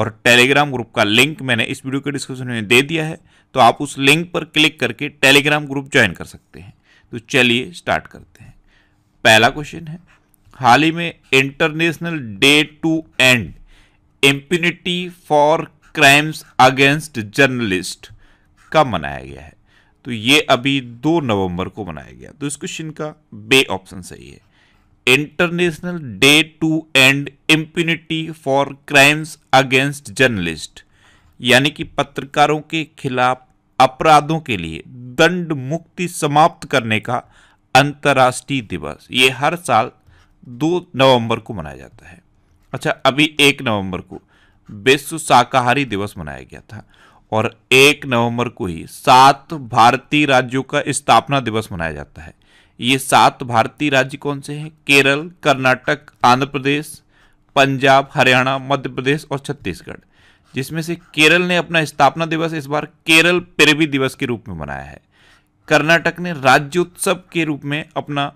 और Telegram group का link मैंने इस वीडियो के डिस्क्रिप्शन में दे दिया है तो आप उस लिंक पर क्लिक करके टेलीग्राम ग्रुप ज्वाइन कर सकते हैं तो चलिए स्टार्ट करते हैं पहला क्वेश्चन है हाल ही में international day to end impunity for crimes against journalist का मनाया गया है तो ये अभी दो नवंबर को मनाया गया तो इस क्वेश्चन का बे ऑप्शन सही है international day to end impunity for crimes against journalist यानी कि पत्रकारों के खिलाफ अपराधों के लिए दंड मुक्ति समाप्त करने का अंतर्राष्ट्रीय दिवस ये हर साल दो नवंबर को मनाया जाता है अच्छा अभी एक नवंबर को विश्व शाकाहारी दिवस मनाया गया था और एक नवंबर को ही सात भारतीय राज्यों का स्थापना दिवस मनाया जाता है ये सात भारतीय राज्य कौन से हैं केरल कर्नाटक आंध्र प्रदेश पंजाब हरियाणा मध्य प्रदेश और छत्तीसगढ़ जिसमें से केरल ने अपना स्थापना दिवस इस बार केरल पेरवी दिवस के रूप में मनाया है कर्नाटक ने राज्योत्सव के रूप में अपना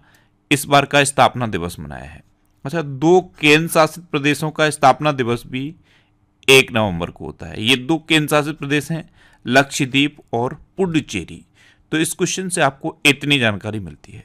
इस बार का स्थापना दिवस मनाया है अच्छा दो केंद्र शासित प्रदेशों का स्थापना दिवस भी एक नवंबर को होता है ये दो केंद्र शासित प्रदेश हैं लक्षद्वीप और पुडुचेरी तो इस क्वेश्चन से आपको इतनी जानकारी मिलती है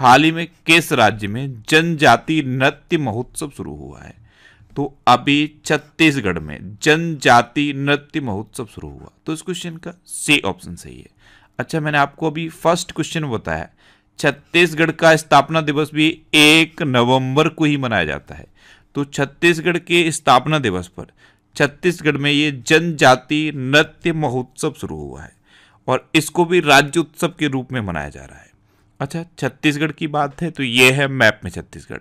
हाल ही में किस राज्य में जनजाति नृत्य महोत्सव शुरू हुआ है तो अभी छत्तीसगढ़ में जनजाति नृत्य महोत्सव शुरू हुआ तो इस क्वेश्चन का सी ऑप्शन सही है अच्छा मैंने आपको अभी फर्स्ट क्वेश्चन बताया छत्तीसगढ़ का स्थापना दिवस भी एक नवंबर को ही मनाया जाता है तो छत्तीसगढ़ के स्थापना दिवस पर छत्तीसगढ़ में ये जनजाति नृत्य महोत्सव शुरू हुआ है और इसको भी राज्य उत्सव के रूप में मनाया जा रहा है अच्छा छत्तीसगढ़ की बात है तो ये है मैप में छत्तीसगढ़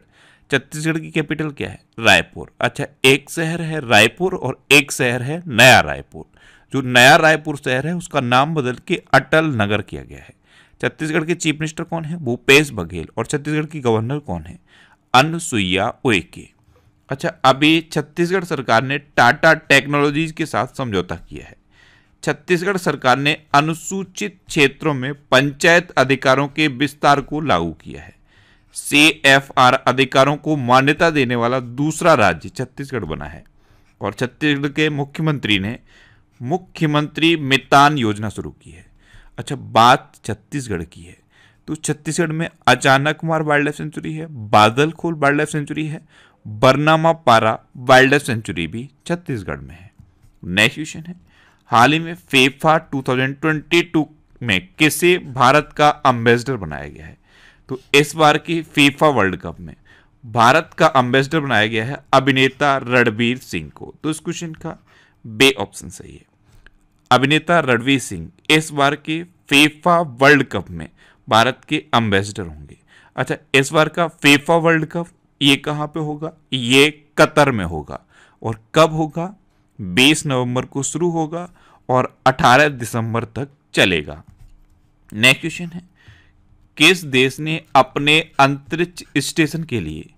छत्तीसगढ़ की कैपिटल क्या है रायपुर अच्छा एक शहर है रायपुर और एक शहर है नया रायपुर जो नया रायपुर शहर है उसका नाम बदल के अटल नगर किया गया है छत्तीसगढ़ के चीफ मिनिस्टर कौन है भूपेश बघेल और छत्तीसगढ़ की गवर्नर कौन है अनसुईया उइके अच्छा अभी छत्तीसगढ़ सरकार ने टाटा टेक्नोलॉजीज के साथ समझौता किया है छत्तीसगढ़ सरकार ने अनुसूचित क्षेत्रों में पंचायत अधिकारों के विस्तार को लागू किया है सी एफ आर अधिकारों को मान्यता देने वाला दूसरा राज्य छत्तीसगढ़ बना है और छत्तीसगढ़ के मुख्यमंत्री ने मुख्यमंत्री मितान योजना शुरू की है अच्छा बात छत्तीसगढ़ की है तो छत्तीसगढ़ में अचानक कुमार वाइल्ड लाइफ सेंचुरी है बादलखोल वाइल्ड लाइफ सेंचुरी है बरनामा पारा वाइल्ड लाइफ सेंचुरी भी छत्तीसगढ़ में है नेक्स्ट क्वेश्चन है हाल ही में फेफा 2022 में किसे भारत का अम्बेसडर बनाया गया है तो इस बार की फीफा वर्ल्ड कप में भारत का अम्बेसडर बनाया गया है अभिनेता रणबीर सिंह को तो इस क्वेश्चन का बे ऑप्शन सही है अभिनेता रणवीर सिंह इस बार के फेफा वर्ल्ड कप में भारत के अम्बेसडर होंगे अच्छा इस बार का फेफा वर्ल्ड कप ये कहाँ पे होगा ये कतर में होगा और कब होगा बीस नवंबर को शुरू होगा और 18 दिसंबर तक चलेगा नेक्स्ट क्वेश्चन है किस देश ने अपने अंतरिक्ष स्टेशन के लिए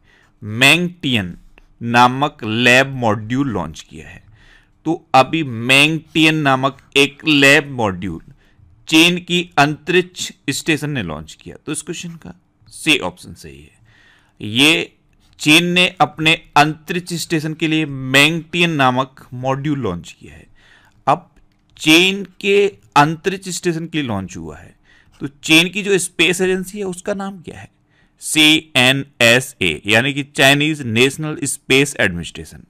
मैंगटियन नामक लैब मॉड्यूल लॉन्च किया है तो अभी मैंगटियन नामक एक लैब मॉड्यूल चीन की अंतरिक्ष स्टेशन ने लॉन्च किया तो इस क्वेश्चन का सी ऑप्शन सही है ये चीन ने अपने अंतरिक्ष स्टेशन के लिए मैंगटियन नामक मॉड्यूल लॉन्च किया है अब चीन के अंतरिक्ष स्टेशन के लिए लॉन्च हुआ है तो चीन की जो स्पेस एजेंसी है उसका नाम क्या है सी एन एस ए यानी कि चाइनीज नेशनल स्पेस एडमिनिस्ट्रेशन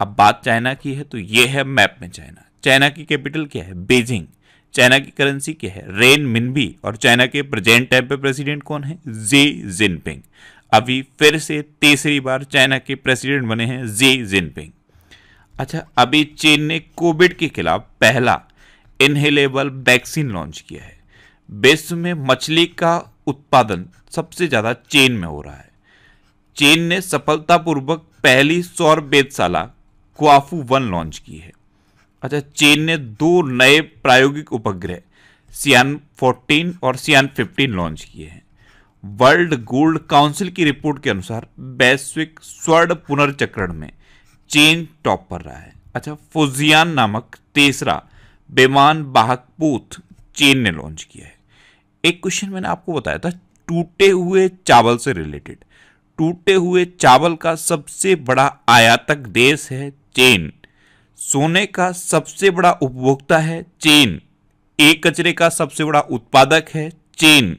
अब बात चाइना की है तो यह है मैप में चाइना चाइना की कैपिटल क्या है बीजिंग चाइना की करेंसी क्या है रेन मिनबी और चाइना के प्रेजेंट टाइम पे प्रेसिडेंट कौन है जी जिनपिंग अभी फिर से तीसरी बार चाइना के प्रेसिडेंट बने हैं जी जिनपिंग अच्छा अभी चीन ने कोविड के खिलाफ पहला इनहेलेबल वैक्सीन लॉन्च किया है विश्व में मछली का उत्पादन सबसे ज़्यादा चीन में हो रहा है चीन ने सफलतापूर्वक पहली सौर वेदशाला क्वाफू वन लॉन्च की है अच्छा चीन ने दो नए प्रायोगिक उपग्रह सियान 14 और सियान 15 लॉन्च किए हैं वर्ल्ड गोल्ड काउंसिल की रिपोर्ट के अनुसार वैश्विक स्वर्ण पुनर्चक्रण में चीन टॉप पर रहा है अच्छा फुजियान नामक तीसरा विमान वाहक बूथ चीन ने लॉन्च किया है एक क्वेश्चन मैंने आपको बताया था टूटे हुए चावल से रिलेटेड टूटे हुए चावल का सबसे बड़ा आयातक देश है चीन सोने का सबसे बड़ा उपभोक्ता है चीन एक कचरे का सबसे बड़ा उत्पादक है चीन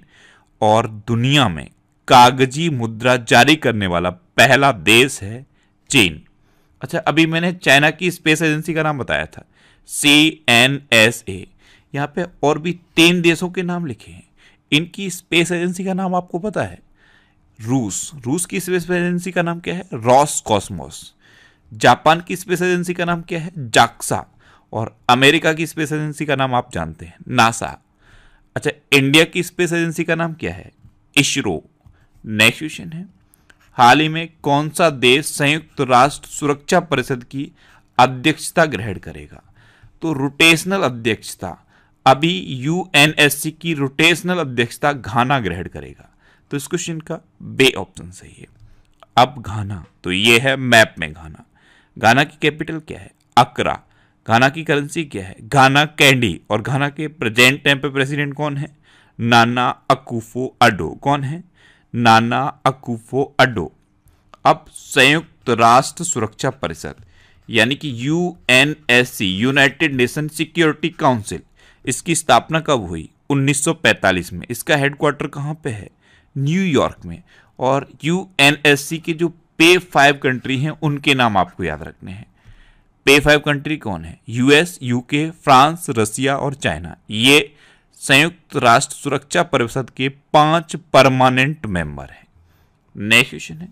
और दुनिया में कागजी मुद्रा जारी करने वाला पहला देश है चीन अच्छा अभी मैंने चाइना की स्पेस एजेंसी का नाम बताया था सी एन एस ए यहाँ पे और भी तीन देशों के नाम लिखे हैं इनकी स्पेस एजेंसी का नाम आपको पता है रूस रूस की स्पेस एजेंसी का नाम क्या है रॉस कॉस्मोस जापान की स्पेस एजेंसी का नाम क्या है जाक्सा और अमेरिका की स्पेस एजेंसी का नाम आप जानते हैं नासा अच्छा इंडिया की स्पेस एजेंसी का नाम क्या है इसरो नेक्स्ट क्वेश्चन है हाल ही में कौन सा देश संयुक्त राष्ट्र सुरक्षा परिषद की अध्यक्षता ग्रहण करेगा तो रोटेशनल अध्यक्षता अभी यूएनएससी की रोटेशनल अध्यक्षता घाना ग्रहण करेगा तो इस क्वेश्चन का बे ऑप्शन सही है अब घाना तो ये है मैप में घाना घाना की कैपिटल क्या है अकरा घाना की करेंसी क्या है घाना कैंडी और घाना के प्रेजेंट टाइम पे प्रेसिडेंट कौन है नाना अकूफो अडो कौन है नाना अकूफो अडो अब संयुक्त राष्ट्र सुरक्षा परिषद यानी कि U N S C united nation security council इसकी स्थापना कब हुई 1945 में इसका हेडक्वार्टर कहाँ पे है न्यूयॉर्क में और यू एन एस सी के जो पे फाइव कंट्री हैं उनके नाम आपको याद रखने हैं पे फाइव कंट्री कौन है यूएस यूके फ्रांस रसिया और चाइना ये संयुक्त राष्ट्र सुरक्षा परिषद के पांच परमानेंट मेंबर हैं नेक्स्ट क्वेश्चन है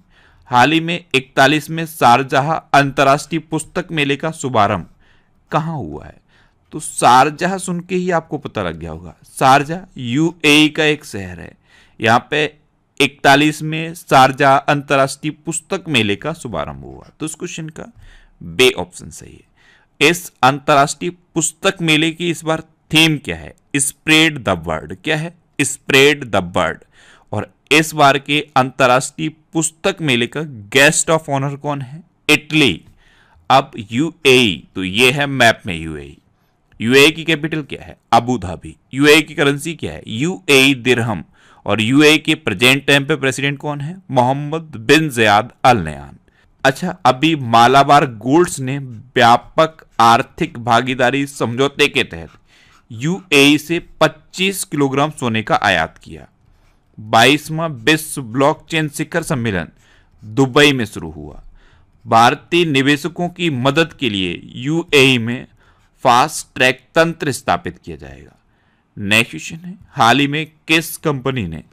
हाल ही में इकतालीस में शारजहा अंतर्राष्ट्रीय पुस्तक मेले का शुभारंभ कहाँ हुआ है तो शारजहा सुन के ही आपको पता लग गया होगा शारजहा यूएई e का एक शहर है यहाँ पे इकतालीस में शारजहा अंतर्राष्ट्रीय पुस्तक मेले का शुभारंभ हुआ तो इस क्वेश्चन का बे ऑप्शन सही है इस अंतर्राष्ट्रीय पुस्तक मेले की इस बार थीम क्या है स्प्रेड द वर्ड क्या है स्प्रेड द वर्ड और इस बार के अंतर्राष्ट्रीय पुस्तक मेले का गेस्ट ऑफ ऑनर कौन है इटली अब यूएई e, तो ये है मैप में यूएई यूएई e। e की कैपिटल क्या है अबू धाबी यूएई की करेंसी क्या है यूएई दिरहम और यूएई के प्रेजेंट टाइम पे प्रेसिडेंट कौन है मोहम्मद बिन जयाद अल नयान अच्छा अभी मालाबार गोल्ड्स ने व्यापक आर्थिक भागीदारी समझौते के तहत यूएई से 25 किलोग्राम सोने का आयात किया बाईसवा विश्व ब्लॉकचेन शिखर सम्मेलन दुबई में शुरू हुआ भारतीय निवेशकों की मदद के लिए यूएई में फास्ट ट्रैक तंत्र स्थापित किया जाएगा नेक्स्ट क्वेश्चन है हाल ही में किस कंपनी ने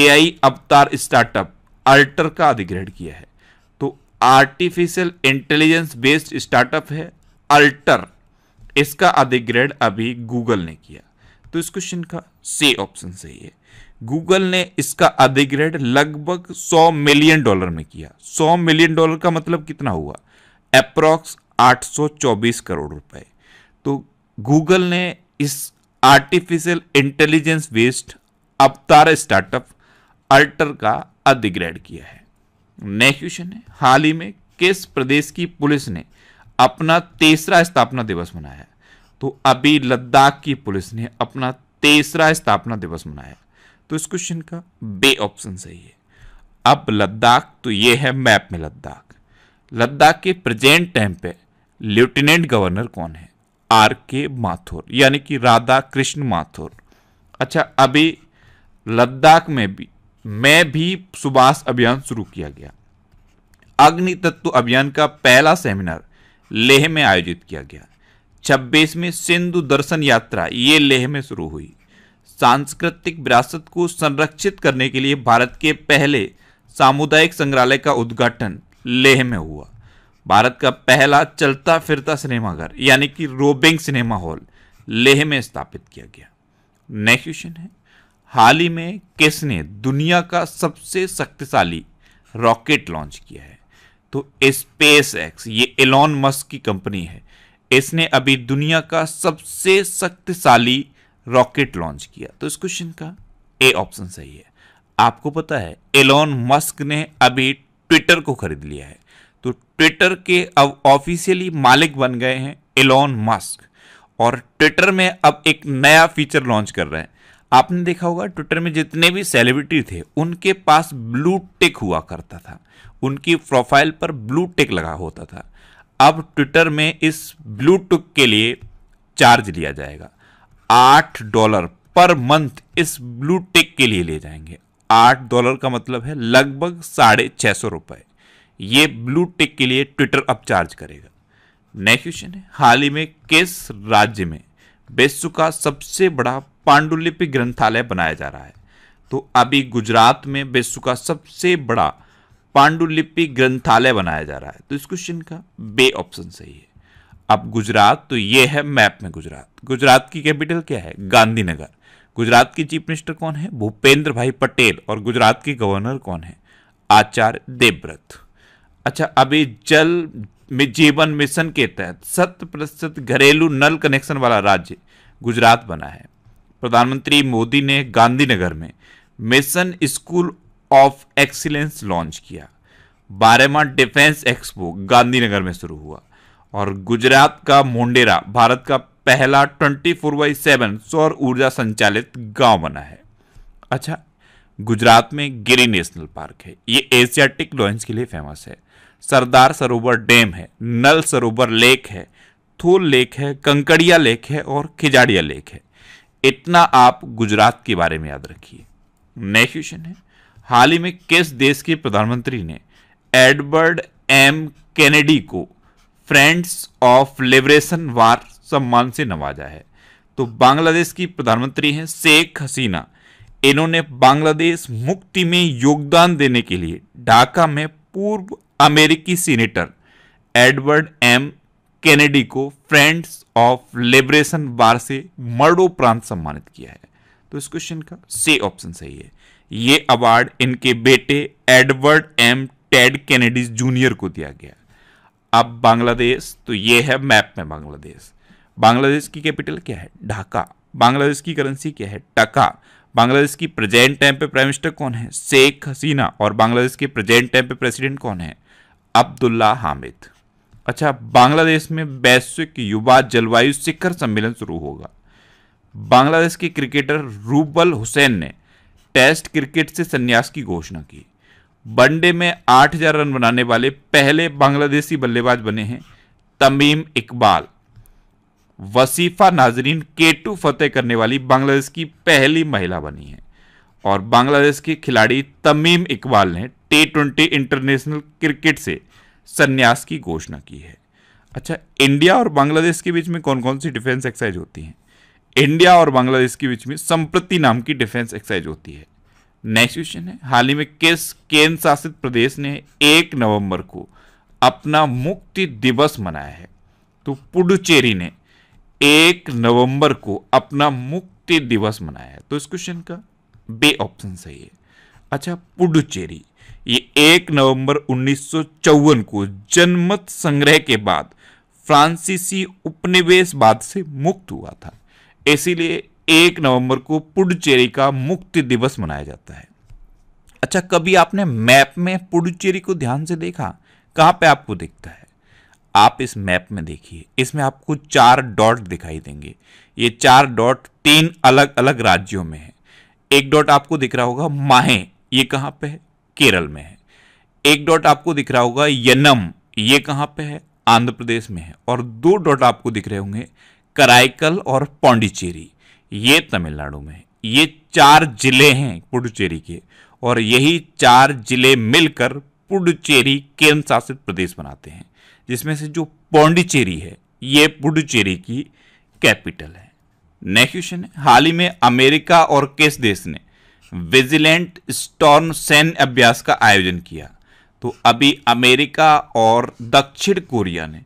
एआई अवतार स्टार्टअप अल्टर का अधिग्रहण किया है आर्टिफिशियल इंटेलिजेंस बेस्ड स्टार्टअप है अल्टर इसका अधिग्रहण अभी गूगल ने किया तो इस क्वेश्चन का सी ऑप्शन सही है गूगल ने इसका अधिग्रहण लगभग 100 मिलियन डॉलर में किया 100 मिलियन डॉलर का मतलब कितना हुआ अप्रॉक्स 824 करोड़ रुपए तो गूगल ने इस आर्टिफिशियल इंटेलिजेंस बेस्ड अवतार स्टार्टअप अल्टर का अधिग्रहण किया है नेक्स्ट क्वेश्चन है हाल ही में किस प्रदेश की पुलिस ने अपना तीसरा स्थापना दिवस मनाया तो अभी लद्दाख की पुलिस ने अपना तीसरा स्थापना दिवस मनाया तो इस क्वेश्चन का बे ऑप्शन सही है अब लद्दाख तो ये है मैप में लद्दाख लद्दाख के प्रेजेंट टाइम पे लेफ्टिनेंट गवर्नर कौन है आर के माथुर यानी कि राधा कृष्ण माथुर अच्छा अभी लद्दाख में भी में भी सुभाष अभियान शुरू किया गया अग्नि तत्व अभियान का पहला सेमिनार लेह में आयोजित किया गया छब्बीसवीं सिंधु दर्शन यात्रा ये लेह में शुरू हुई सांस्कृतिक विरासत को संरक्षित करने के लिए भारत के पहले सामुदायिक संग्रहालय का उद्घाटन लेह में हुआ भारत का पहला चलता फिरता सिनेमाघर यानी कि रोबिंग सिनेमा हॉल लेह में स्थापित किया गया नेक्स्ट क्वेश्चन है हाल ही में किसने दुनिया का सबसे शक्तिशाली रॉकेट लॉन्च किया है तो स्पेस एक्स ये एलॉन मस्क की कंपनी है इसने अभी दुनिया का सबसे शक्तिशाली रॉकेट लॉन्च किया तो इस क्वेश्चन का ए ऑप्शन सही है आपको पता है एलॉन मस्क ने अभी ट्विटर को खरीद लिया है तो ट्विटर के अब ऑफिशियली मालिक बन गए हैं एलॉन मस्क और ट्विटर में अब एक नया फीचर लॉन्च कर रहे हैं आपने देखा होगा ट्विटर में जितने भी सेलिब्रिटी थे उनके पास ब्लू टिक हुआ करता था उनकी प्रोफाइल पर ब्लू टिक लगा होता था अब ट्विटर में इस ब्लू टिक के लिए चार्ज लिया जाएगा आठ डॉलर पर मंथ इस ब्लू टिक के लिए ले जाएंगे आठ डॉलर का मतलब है लगभग साढ़े छः सौ रुपये ये ब्लू टिक के लिए ट्विटर अब चार्ज करेगा नेक्स्ट क्वेश्चन है हाल ही में किस राज्य में विश्व का सबसे बड़ा पांडुलिपि ग्रंथालय बनाया जा रहा है तो अभी गुजरात में विश्व का सबसे बड़ा पांडुलिपि ग्रंथालय बनाया जा रहा है तो इस क्वेश्चन का बे ऑप्शन सही है अब गुजरात तो ये है मैप में गुजरात गुजरात की कैपिटल क्या है गांधीनगर गुजरात की चीफ मिनिस्टर कौन है भूपेंद्र भाई पटेल और गुजरात के गवर्नर कौन है आचार्य देवव्रत अच्छा अभी जल में जीवन मिशन के तहत शत प्रतिशत घरेलू नल कनेक्शन वाला राज्य गुजरात बना है प्रधानमंत्री मोदी ने गांधीनगर में mission school of excellence launch किया बारहवा डिफेंस एक्सपो गांधीनगर में शुरू हुआ और गुजरात का मोंडेरा भारत का पहला ट्वेंटी फोर बाई सेवन सौर ऊर्जा संचालित गांव बना है अच्छा गुजरात में गिरी नेशनल पार्क है ये एशियाटिक लॉन्च के लिए फेमस है सरदार सरोवर डैम है नल सरोवर लेक है थूल लेक है कंकड़िया लेक है और खिजाड़िया लेक है इतना आप गुजरात के बारे में याद रखिए नेक्स्ट क्वेश्चन है हाल ही में किस देश के प्रधानमंत्री ने एडवर्ड एम कैनेडी को फ्रेंड्स ऑफ लिबरेशन वार सम्मान से नवाजा है तो बांग्लादेश की प्रधानमंत्री हैं शेख हसीना इन्होंने बांग्लादेश मुक्ति में योगदान देने के लिए ढाका में पूर्व अमेरिकी सीनेटर एडवर्ड एम कैनेडी को फ्रेंड्स ऑफ लिबरेशन बार से प्रांत सम्मानित किया है तो इस क्वेश्चन का से ऑप्शन सही है ये अवार्ड इनके बेटे Edward M Ted Kennedys junior को दिया गया अब बांग्लादेश तो ये है मैप में बांग्लादेश बांग्लादेश की कैपिटल क्या है ढाका बांग्लादेश की करेंसी क्या है टका बांग्लादेश की प्रेजेंट टाइम पे प्राइम मिनिस्टर कौन है शेख हसीना और बांग्लादेश के प्रेजेंट टाइम पे प्रेसिडेंट कौन है अब्दुल्ला हामिद अच्छा बांग्लादेश में वैश्विक युवा जलवायु शिखर सम्मेलन शुरू होगा बांग्लादेश के क्रिकेटर रूबल हुसैन ने टेस्ट क्रिकेट से संन्यास की घोषणा की वनडे में 8000 रन बनाने वाले पहले बांग्लादेशी बल्लेबाज बने हैं तमीम इकबाल वसीफा नाजरीन केटू फतेह करने वाली बांग्लादेश की पहली महिला बनी है और बांग्लादेश के खिलाड़ी तमीम इकबाल ने टी ट्वेंटी इंटरनेशनल क्रिकेट से संन्यास की घोषणा की है अच्छा इंडिया और बांग्लादेश के बीच में कौन कौन सी डिफेंस एक्साइज होती हैं इंडिया और बांग्लादेश के बीच में संप्रति नाम की डिफेंस एक्साइज होती है नेक्स्ट क्वेश्चन है हाल ही में किस केंद्र शासित प्रदेश ने एक नवंबर को अपना मुक्ति दिवस मनाया है तो पुडुचेरी ने एक नवंबर को अपना मुक्ति दिवस मनाया है तो इस क्वेश्चन का बे ऑप्शन सही है अच्छा पुडुचेरी ये एक नवंबर उन्नीस को जनमत संग्रह के बाद फ्रांसीसी उपनिवेशवाद से मुक्त हुआ था इसीलिए एक नवंबर को पुडुचेरी का मुक्ति दिवस मनाया जाता है अच्छा कभी आपने मैप में पुडुचेरी को ध्यान से देखा कहाँ पे आपको दिखता है आप इस मैप में देखिए इसमें आपको चार डॉट दिखाई देंगे ये चार डॉट तीन अलग अलग राज्यों में है एक डॉट आपको दिख रहा होगा माहे ये कहाँ पे है केरल में है एक डॉट आपको दिख रहा होगा यनम ये कहाँ पे है आंध्र प्रदेश में है और दो डॉट आपको दिख रहे होंगे कराईकल और पौंडीचेरी ये तमिलनाडु में है ये चार जिले हैं पुडुचेरी के और यही चार जिले मिलकर पुडुचेरी केंद्र शासित प्रदेश बनाते हैं जिसमें से जो पौंडीचेरी है ये पुडुचेरी की कैपिटल है नेक्स्ट क्वेश्चन है हाल ही में अमेरिका और किस देश ने विजिलेंट स्टॉर्म सैन्य अभ्यास का आयोजन किया तो अभी अमेरिका और दक्षिण कोरिया ने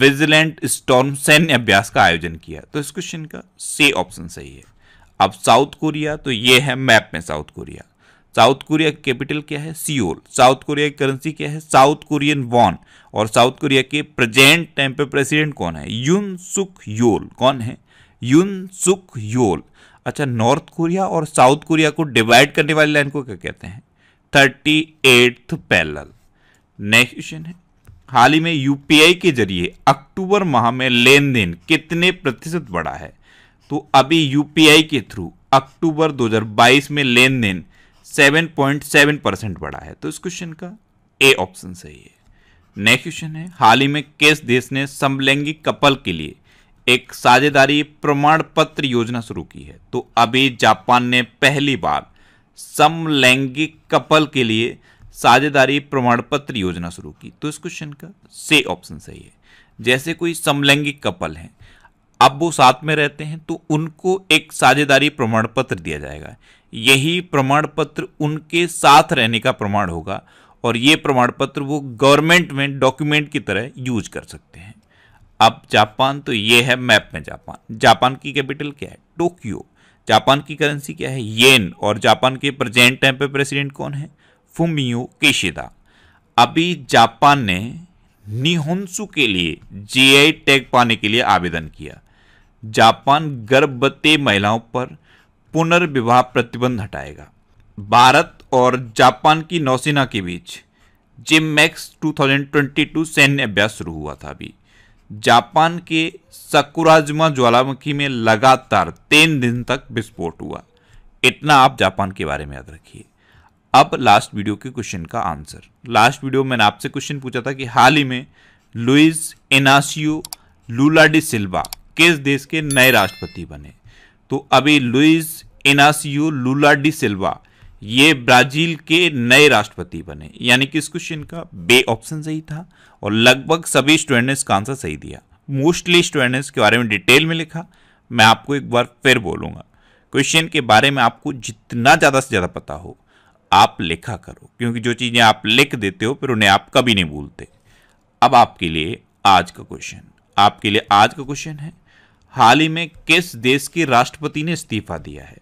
विजिलेंट स्टॉर्म सैन्य अभ्यास का आयोजन किया तो इस क्वेश्चन का सी ऑप्शन सही है अब साउथ कोरिया तो ये है मैप में साउथ कोरिया साउथ कोरिया की कैपिटल क्या है सियोल साउथ कोरिया की करेंसी क्या है साउथ कोरियन वॉन और साउथ कोरिया के प्रेजेंट टाइम पे प्रेसिडेंट कौन है यून सुख योल कौन है यून सुख योल अच्छा नॉर्थ कोरिया और साउथ कोरिया को डिवाइड करने वाली लाइन को क्या कहते हैं thirty eighth parallel next question है हाल ही में यूपीआई के जरिए अक्टूबर माह में लेन देन कितने प्रतिशत बढ़ा है तो अभी यूपीआई के थ्रू अक्टूबर 2022 में लेन देन सेवन परसेंट बढ़ा है तो इस क्वेश्चन का ए ऑप्शन सही है नेक्स्ट क्वेश्चन है हाल ही में किस देश ने समलैंगिक कपल के लिए एक साझेदारी प्रमाण पत्र योजना शुरू की है तो अभी जापान ने पहली बार समलैंगिक कपल के लिए साझेदारी प्रमाण पत्र योजना शुरू की तो इस क्वेश्चन का से ऑप्शन सही है जैसे कोई समलैंगिक कपल हैं अब वो साथ में रहते हैं तो उनको एक साझेदारी प्रमाण पत्र दिया जाएगा यही प्रमाण पत्र उनके साथ रहने का प्रमाण होगा और ये प्रमाण पत्र वो गवर्नमेंट में डॉक्यूमेंट की तरह यूज कर सकते हैं अब जापान तो ये है मैप में जापान जापान की कैपिटल क्या है टोक्यो जापान की करेंसी क्या है येन और जापान के प्रेजेंट टाइम पे प्रेसिडेंट कौन है फुमियो केशिदा अभी जापान ने निहोंसु के लिए जीआई टैग पाने के लिए आवेदन किया जापान गर्भवती महिलाओं पर पुनर्विवाह प्रतिबंध हटाएगा भारत और जापान की नौसेना के बीच जिम मैक्स 2022 सैन्य अभ्यास शुरू हुआ था अभी जापान के सकुराजमा ज्वालामुखी में लगातार तीन दिन तक विस्फोट हुआ इतना आप जापान के बारे में याद रखिए अब लास्ट वीडियो के क्वेश्चन का आंसर लास्ट वीडियो मैंने आपसे क्वेश्चन पूछा था कि हाल ही में लुइस एनासियो लूलाडी सिल्वा किस देश के नए राष्ट्रपति बने तो अभी लुइस एनासियो लूलाडी सिल्वा ये ब्राजील के नए राष्ट्रपति बने यानी कि इस क्वेश्चन का बे ऑप्शन सही था और लगभग सभी स्टूडेंट ने इसका आंसर सही दिया मोस्टली स्टूडेंट ने इसके बारे में डिटेल में लिखा मैं आपको एक बार फिर बोलूँगा क्वेश्चन के बारे में आपको जितना ज़्यादा से ज़्यादा पता हो आप लिखा करो क्योंकि जो चीज़ें आप लिख देते हो फिर उन्हें आप कभी नहीं भूलते अब आपके लिए आज का क्वेश्चन आपके लिए आज का क्वेश्चन है हाल ही में किस देश के राष्ट्रपति ने इस्तीफा दिया है